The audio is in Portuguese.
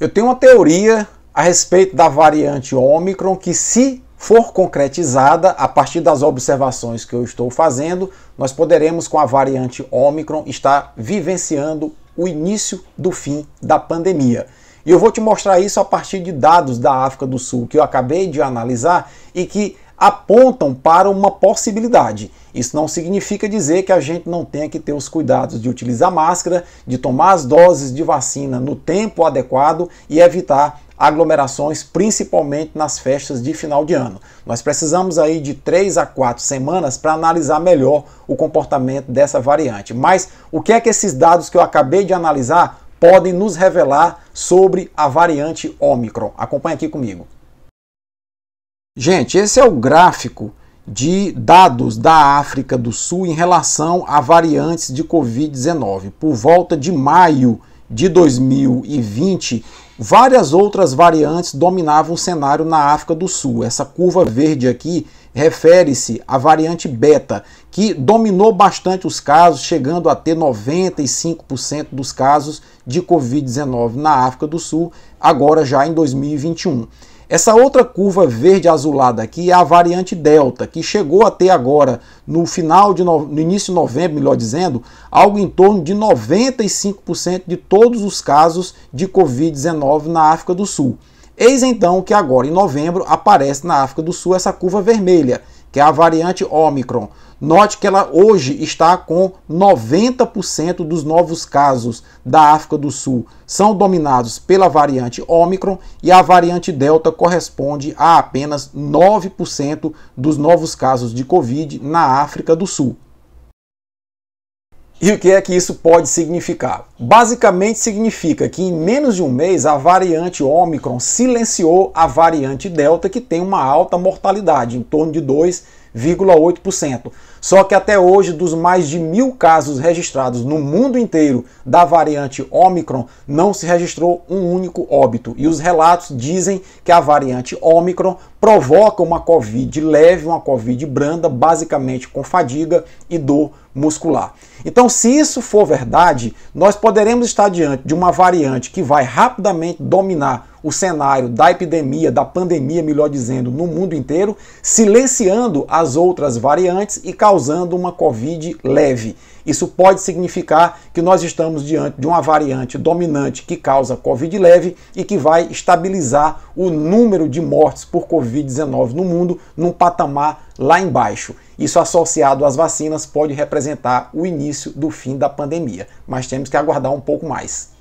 Eu tenho uma teoria a respeito da variante Ômicron que, se for concretizada, a partir das observações que eu estou fazendo, nós poderemos, com a variante Ômicron, estar vivenciando o início do fim da pandemia. E eu vou te mostrar isso a partir de dados da África do Sul que eu acabei de analisar e que apontam para uma possibilidade. Isso não significa dizer que a gente não tenha que ter os cuidados de utilizar máscara, de tomar as doses de vacina no tempo adequado e evitar aglomerações, principalmente nas festas de final de ano. Nós precisamos aí de 3 a 4 semanas para analisar melhor o comportamento dessa variante. Mas o que é que esses dados que eu acabei de analisar podem nos revelar sobre a variante Omicron? Acompanhe aqui comigo. Gente, esse é o gráfico de dados da África do Sul em relação a variantes de Covid-19. Por volta de maio de 2020, várias outras variantes dominavam o cenário na África do Sul. Essa curva verde aqui refere-se à variante beta, que dominou bastante os casos, chegando a ter 95% dos casos de Covid-19 na África do Sul, agora já em 2021. Essa outra curva verde azulada aqui é a variante delta, que chegou até agora, no final de no... no início de novembro, melhor dizendo, algo em torno de 95% de todos os casos de COVID-19 na África do Sul. Eis então que agora em novembro aparece na África do Sul essa curva vermelha, que é a variante Omicron. Note que ela hoje está com 90% dos novos casos da África do Sul são dominados pela variante Omicron e a variante Delta corresponde a apenas 9% dos novos casos de Covid na África do Sul. E o que é que isso pode significar? Basicamente significa que em menos de um mês a variante Omicron silenciou a variante Delta, que tem uma alta mortalidade, em torno de 2,8%. Só que até hoje, dos mais de mil casos registrados no mundo inteiro da variante Omicron, não se registrou um único óbito. E os relatos dizem que a variante Omicron provoca uma Covid leve, uma Covid branda, basicamente com fadiga e dor muscular. Então, se isso for verdade, nós poderemos estar diante de uma variante que vai rapidamente dominar o cenário da epidemia, da pandemia, melhor dizendo, no mundo inteiro, silenciando as outras variantes e causando uma Covid leve. Isso pode significar que nós estamos diante de uma variante dominante que causa Covid leve e que vai estabilizar o número de mortes por Covid-19 no mundo num patamar lá embaixo. Isso associado às vacinas pode representar o início do fim da pandemia, mas temos que aguardar um pouco mais.